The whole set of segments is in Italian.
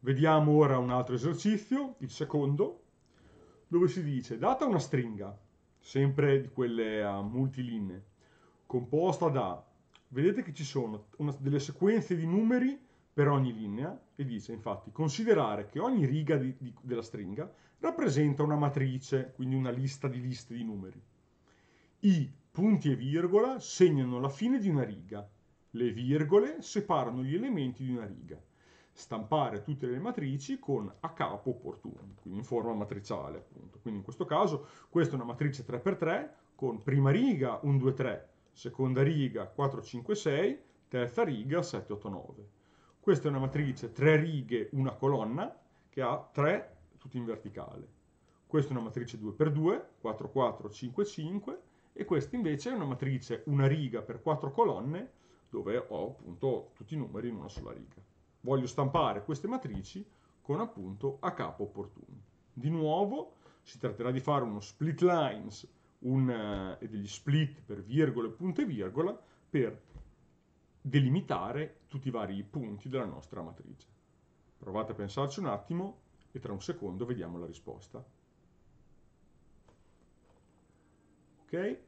Vediamo ora un altro esercizio, il secondo, dove si dice, data una stringa, sempre di quelle a eh, multilinee, composta da, vedete che ci sono una, delle sequenze di numeri per ogni linea, e dice infatti, considerare che ogni riga di, di, della stringa rappresenta una matrice, quindi una lista di liste di numeri. I punti e virgola segnano la fine di una riga, le virgole separano gli elementi di una riga stampare tutte le matrici con a capo opportuno, quindi in forma matriciale appunto. Quindi in questo caso questa è una matrice 3x3 con prima riga 1, 2, 3, seconda riga 4, 5, 6, terza riga 7, 8, 9. Questa è una matrice 3 righe, una colonna, che ha 3 tutti in verticale. Questa è una matrice 2x2, 4, 4, 5, 5, e questa invece è una matrice una riga per 4 colonne, dove ho appunto tutti i numeri in una sola riga voglio stampare queste matrici con appunto a capo opportuno. Di nuovo si tratterà di fare uno split lines un, uh, degli split per virgola e punto e virgola per delimitare tutti i vari punti della nostra matrice. Provate a pensarci un attimo e tra un secondo vediamo la risposta. Ok?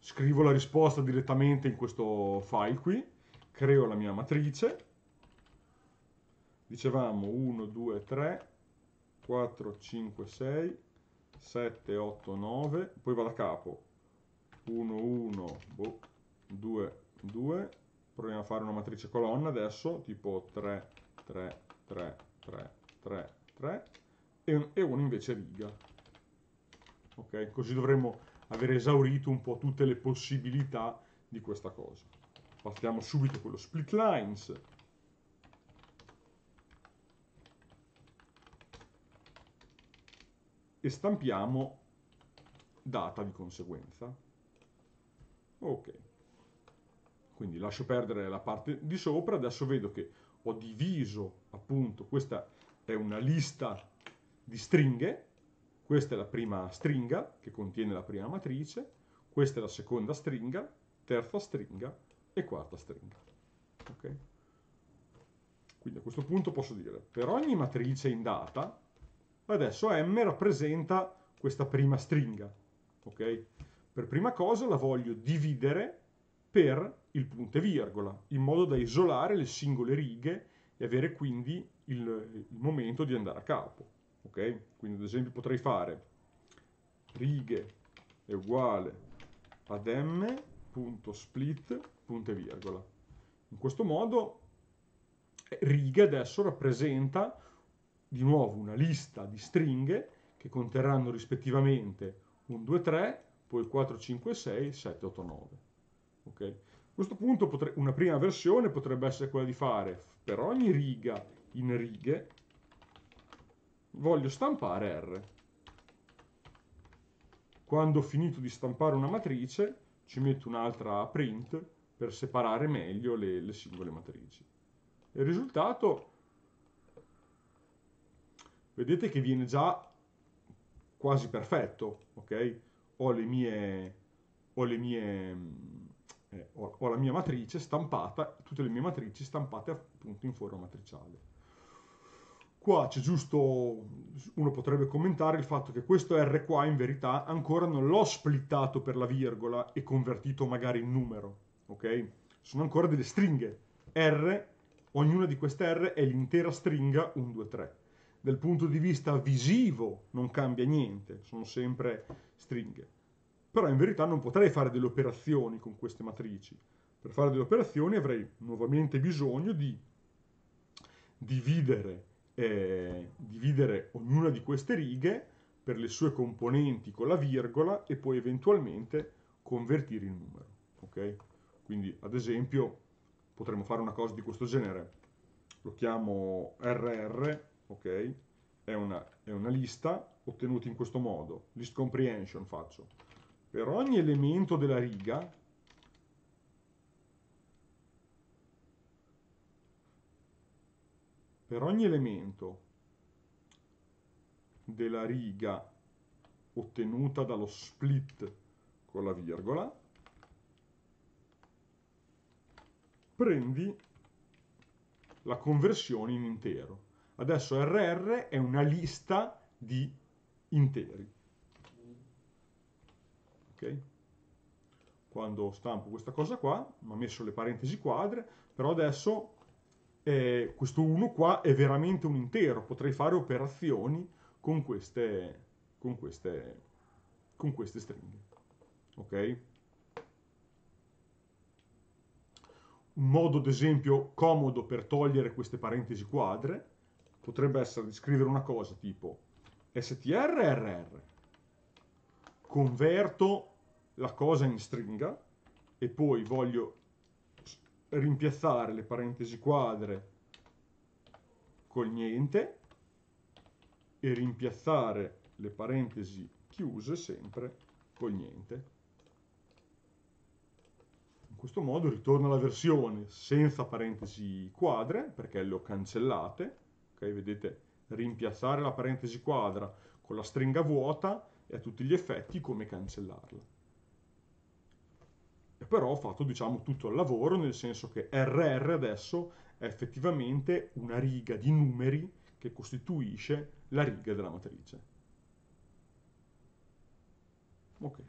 Scrivo la risposta direttamente in questo file qui creo la mia matrice, dicevamo 1, 2, 3, 4, 5, 6, 7, 8, 9, poi va da capo, 1, 1, boh, 2, 2, proviamo a fare una matrice colonna adesso, tipo 3, 3, 3, 3, 3, 3, e, un, e uno invece riga. Ok, così dovremmo aver esaurito un po' tutte le possibilità di questa cosa partiamo subito con lo split lines e stampiamo data di conseguenza ok quindi lascio perdere la parte di sopra adesso vedo che ho diviso appunto questa è una lista di stringhe questa è la prima stringa che contiene la prima matrice questa è la seconda stringa terza stringa e quarta stringa. Okay? Quindi a questo punto posso dire, per ogni matrice in data, adesso M rappresenta questa prima stringa. Okay? Per prima cosa la voglio dividere per il punto e virgola, in modo da isolare le singole righe e avere quindi il, il momento di andare a capo. Okay? Quindi ad esempio potrei fare righe è uguale ad m.split punto e virgola. In questo modo eh, riga adesso rappresenta di nuovo una lista di stringhe che conterranno rispettivamente 1, 2, 3, poi 4, 5, 6, 7, 8, 9. Okay? A questo punto una prima versione potrebbe essere quella di fare per ogni riga in righe voglio stampare R. Quando ho finito di stampare una matrice ci metto un'altra print per separare meglio le, le singole matrici. Il risultato, vedete che viene già quasi perfetto, ok? Ho le mie, ho le mie, eh, ho, ho la mia matrice stampata, tutte le mie matrici stampate appunto in forma matriciale. Qua c'è giusto, uno potrebbe commentare il fatto che questo R qua in verità ancora non l'ho splittato per la virgola e convertito magari in numero, ok? Sono ancora delle stringhe. R, ognuna di queste R è l'intera stringa 1, 2, 3. Dal punto di vista visivo non cambia niente, sono sempre stringhe. Però in verità non potrei fare delle operazioni con queste matrici. Per fare delle operazioni avrei nuovamente bisogno di dividere, eh, dividere ognuna di queste righe per le sue componenti con la virgola e poi eventualmente convertire il numero. Okay? Quindi, ad esempio, potremmo fare una cosa di questo genere. Lo chiamo RR, ok? È una, è una lista ottenuta in questo modo. List comprehension faccio. Per ogni elemento della riga, per ogni elemento della riga ottenuta dallo split con la virgola, prendi la conversione in intero. Adesso RR è una lista di interi. Ok? Quando stampo questa cosa qua, mi ho messo le parentesi quadre, però adesso eh, questo 1 qua è veramente un intero, potrei fare operazioni con queste, con queste, con queste stringhe. Ok? un modo, ad esempio, comodo per togliere queste parentesi quadre potrebbe essere di scrivere una cosa tipo strrr, converto la cosa in stringa e poi voglio rimpiazzare le parentesi quadre col niente e rimpiazzare le parentesi chiuse sempre col niente questo modo ritorna la versione senza parentesi quadre, perché le ho cancellate, ok? Vedete, rimpiazzare la parentesi quadra con la stringa vuota e a tutti gli effetti come cancellarla. E però ho fatto, diciamo, tutto il lavoro, nel senso che RR adesso è effettivamente una riga di numeri che costituisce la riga della matrice. Ok.